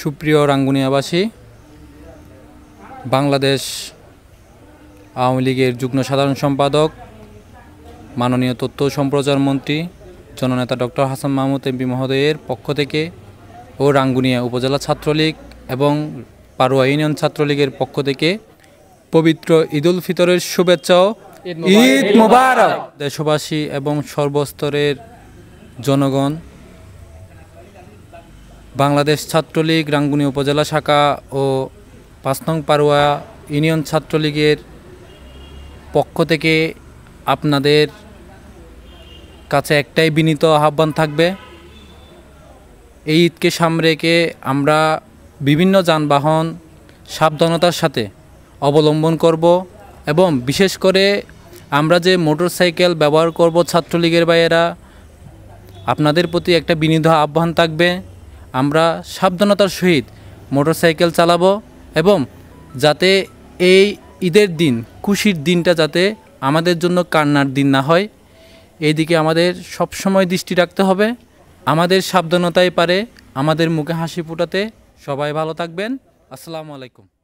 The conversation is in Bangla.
সুপ্রিয় রাঙ্গুনিয়াবাসী বাংলাদেশ আওয়ামী লীগের যুগ্ম সাধারণ সম্পাদক মাননীয় তথ্য সম্প্রচার মন্ত্রী জননেতা ডক্টর হাসান মাহমুদ এমপি মহোদয়ের পক্ষ থেকে ও রাঙ্গুনিয়া উপজেলা ছাত্রলীগ এবং পারুয়া ইউনিয়ন ছাত্রলীগের পক্ষ থেকে পবিত্র ঈদুল ফিতরের শুভেচ্ছাও ঈদ মুবারক দেশবাসী এবং সর্বস্তরের জনগণ বাংলাদেশ ছাত্রলীগ রাঙ্গুনি উপজেলা শাখা ও পাঁচ নং পারুয়া ইউনিয়ন ছাত্রলীগের পক্ষ থেকে আপনাদের কাছে একটাই বিনীত আহ্বান থাকবে এই ঈদকে সামনে আমরা বিভিন্ন যানবাহন সাবধানতার সাথে অবলম্বন করব এবং বিশেষ করে আমরা যে মোটর সাইকেল ব্যবহার করব ছাত্রলীগের বাইরা আপনাদের প্রতি একটা বিনীত আহ্বান থাকবে আমরা সাবধানতার সহিত মোটরসাইকেল চালাবো এবং যাতে এই ঈদের দিন খুশির দিনটা যাতে আমাদের জন্য কান্নার দিন না হয় এইদিকে আমাদের সবসময় দৃষ্টি রাখতে হবে আমাদের সাবধানতাই পারে আমাদের মুখে হাসি ফোটাতে সবাই ভালো থাকবেন আসসালামু আলাইকুম